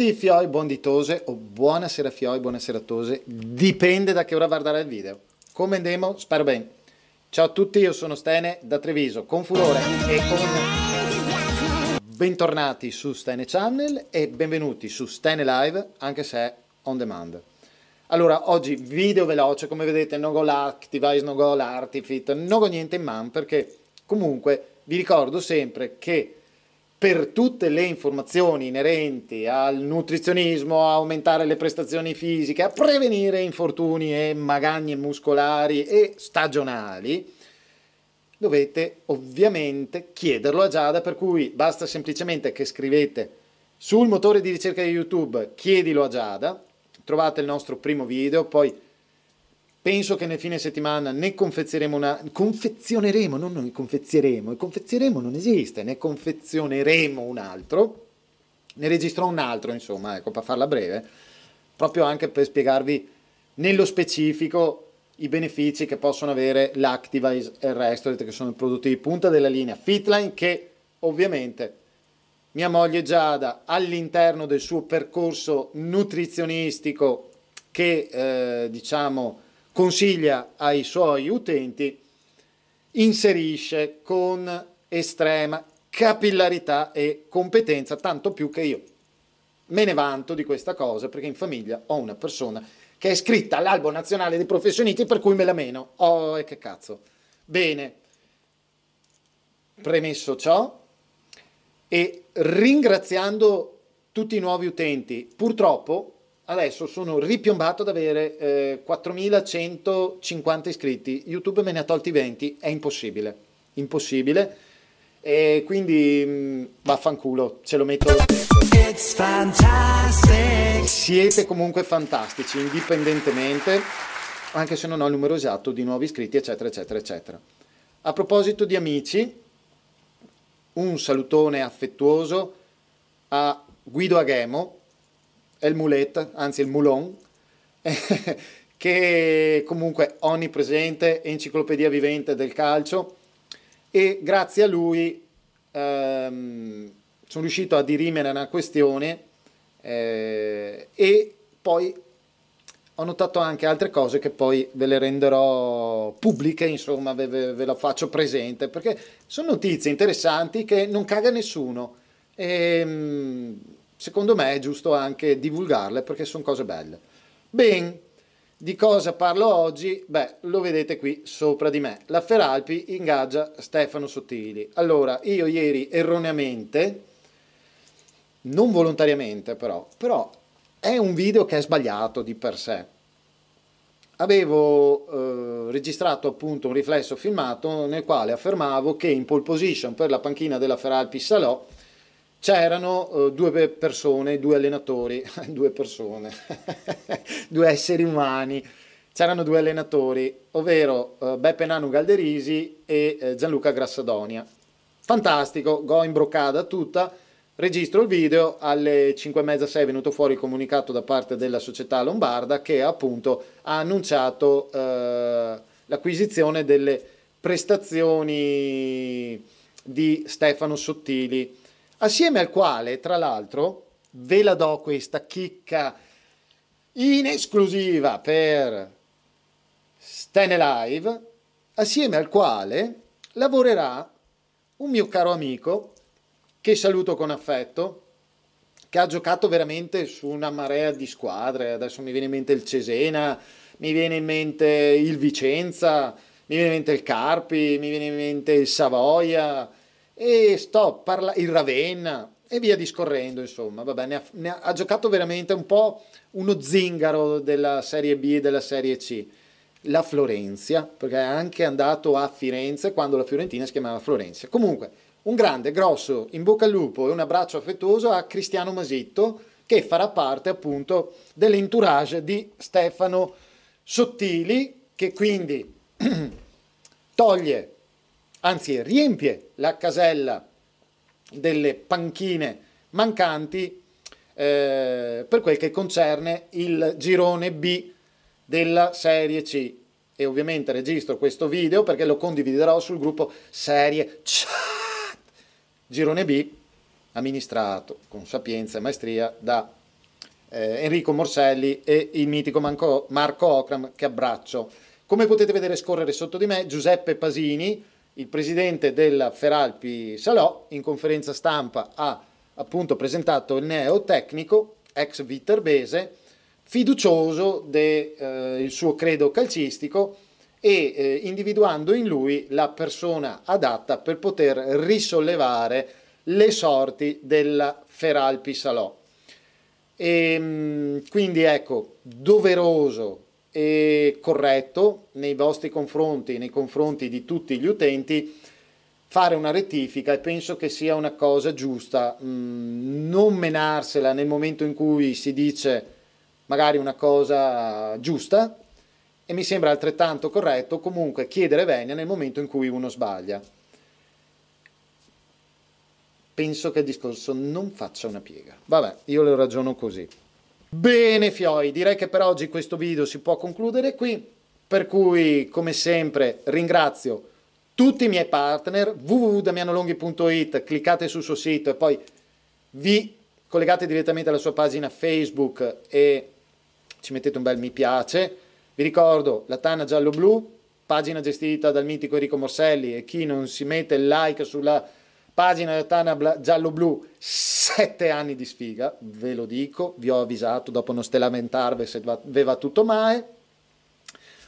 Buondì fioi, buondì tose o buonasera fioi, buonasera tose, dipende da che ora guardare il video. Come andiamo? Spero bene. Ciao a tutti, io sono Stene da Treviso, con furore e con... Bentornati su Stene Channel e benvenuti su Stene Live, anche se on demand. Allora, oggi video veloce, come vedete, no go l'Activize, no go l'Artifit, no go niente in man, perché comunque vi ricordo sempre che per tutte le informazioni inerenti al nutrizionismo, a aumentare le prestazioni fisiche, a prevenire infortuni e magagne muscolari e stagionali, dovete ovviamente chiederlo a Giada, per cui basta semplicemente che scrivete sul motore di ricerca di YouTube chiedilo a Giada, trovate il nostro primo video, poi Penso che nel fine settimana ne confezioneremo una. Confezioneremo, non noi e Confezioneremo non esiste, ne confezioneremo un altro. Ne registrò un altro, insomma, ecco, per farla breve, proprio anche per spiegarvi nello specifico i benefici che possono avere l'Activize e il Restoret, che sono i prodotti di punta della linea Fitline, che ovviamente mia moglie Giada all'interno del suo percorso nutrizionistico che eh, diciamo consiglia ai suoi utenti, inserisce con estrema capillarità e competenza, tanto più che io me ne vanto di questa cosa perché in famiglia ho una persona che è iscritta all'albo nazionale dei professionisti per cui me la meno. Oh, e che cazzo. Bene, premesso ciò e ringraziando tutti i nuovi utenti, purtroppo adesso sono ripiombato ad avere eh, 4150 iscritti, YouTube me ne ha tolti 20, è impossibile, impossibile, e quindi mh, mm, vaffanculo, ce lo metto lo Siete comunque fantastici, indipendentemente, anche se non ho il numero esatto di nuovi iscritti, eccetera, eccetera, eccetera. A proposito di amici, un salutone affettuoso a Guido Aghemo, El Mulet, anzi il Moulon, che comunque onnipresente, enciclopedia vivente del calcio e grazie a lui ehm, sono riuscito a dirimere una questione eh, e poi ho notato anche altre cose che poi ve le renderò pubbliche, insomma, ve, ve, ve la faccio presente, perché sono notizie interessanti che non caga nessuno. E, ehm, secondo me è giusto anche divulgarle perché sono cose belle. Bene, di cosa parlo oggi? Beh, lo vedete qui sopra di me. La Feralpi ingaggia Stefano Sottili. Allora, io ieri erroneamente, non volontariamente però, però è un video che è sbagliato di per sé. Avevo eh, registrato appunto un riflesso filmato nel quale affermavo che in pole position per la panchina della Feralpi Salò c'erano eh, due persone, due allenatori, due persone, due esseri umani, c'erano due allenatori, ovvero eh, Beppe Nanu Galderisi e eh, Gianluca Grassadonia. Fantastico, go in broccata tutta, registro il video, alle 5.30-6 è venuto fuori il comunicato da parte della società lombarda che appunto ha annunciato eh, l'acquisizione delle prestazioni di Stefano Sottili assieme al quale, tra l'altro, ve la do questa chicca in esclusiva per Stene Live, assieme al quale lavorerà un mio caro amico che saluto con affetto, che ha giocato veramente su una marea di squadre, adesso mi viene in mente il Cesena, mi viene in mente il Vicenza, mi viene in mente il Carpi, mi viene in mente il Savoia, e sto parla- il Ravenna e via discorrendo, insomma, vabbè, ne ha, ne ha, ha giocato veramente un po' uno zingaro della Serie B e della Serie C la Florenzia, perché è anche andato a Firenze quando la Fiorentina si chiamava Florenzia. Comunque, un grande, grosso, in bocca al lupo e un abbraccio affettuoso a Cristiano Masitto, che farà parte appunto dell'entourage di Stefano Sottili, che quindi toglie anzi riempie la casella delle panchine mancanti eh, per quel che concerne il girone B della serie C e ovviamente registro questo video perché lo condividerò sul gruppo serie chat girone B amministrato con sapienza e maestria da eh, Enrico Morselli e il mitico Marco Ocram che abbraccio come potete vedere scorrere sotto di me Giuseppe Pasini il presidente della Feralpi Salò in conferenza stampa ha appunto presentato il neotecnico ex Viterbese fiducioso del eh, suo credo calcistico e eh, individuando in lui la persona adatta per poter risollevare le sorti della Feralpi Salò. E, ehm, quindi ecco, doveroso e corretto nei vostri confronti, nei confronti di tutti gli utenti, fare una rettifica e penso che sia una cosa giusta. Mm, non menarsela nel momento in cui si dice magari una cosa giusta e mi sembra altrettanto corretto comunque chiedere venia nel momento in cui uno sbaglia. Penso che il discorso non faccia una piega. Vabbè, io lo ragiono così. Bene Fiori, direi che per oggi questo video si può concludere qui, per cui come sempre ringrazio tutti i miei partner, www.damianolonghi.it, cliccate sul suo sito e poi vi collegate direttamente alla sua pagina Facebook e ci mettete un bel mi piace. Vi ricordo la Tana Giallo-Blu, pagina gestita dal mitico Enrico Morselli e chi non si mette il like sulla Pagina di Ottana giallo-blu, sette anni di sfiga, ve lo dico, vi ho avvisato, dopo non ste lamentarvi se ve va tutto male.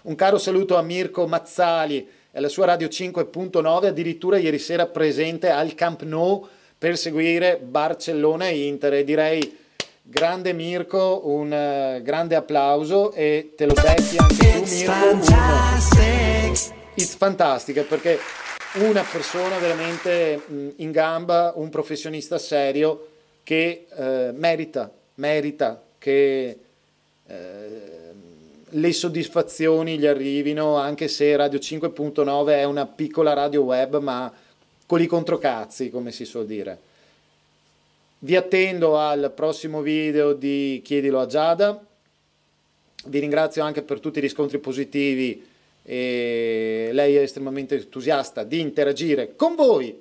Un caro saluto a Mirko Mazzali e alla sua Radio 5.9, addirittura ieri sera presente al Camp Nou per seguire Barcellona e Inter e direi grande Mirko, un eh, grande applauso e te lo becchi anche tu Mirko. Fantastic. It's fantastic, perché una persona veramente in gamba, un professionista serio che eh, merita, merita che eh, le soddisfazioni gli arrivino, anche se Radio 5.9 è una piccola radio web, ma con i controcazzi, come si suol dire. Vi attendo al prossimo video di Chiedilo a Giada. Vi ringrazio anche per tutti i riscontri positivi e lei è estremamente entusiasta di interagire con voi.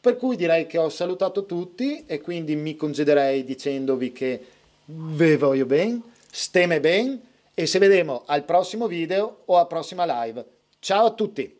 Per cui direi che ho salutato tutti e quindi mi congederei dicendovi che vi voglio bene, steme bene e ci vediamo al prossimo video o alla prossima live. Ciao a tutti!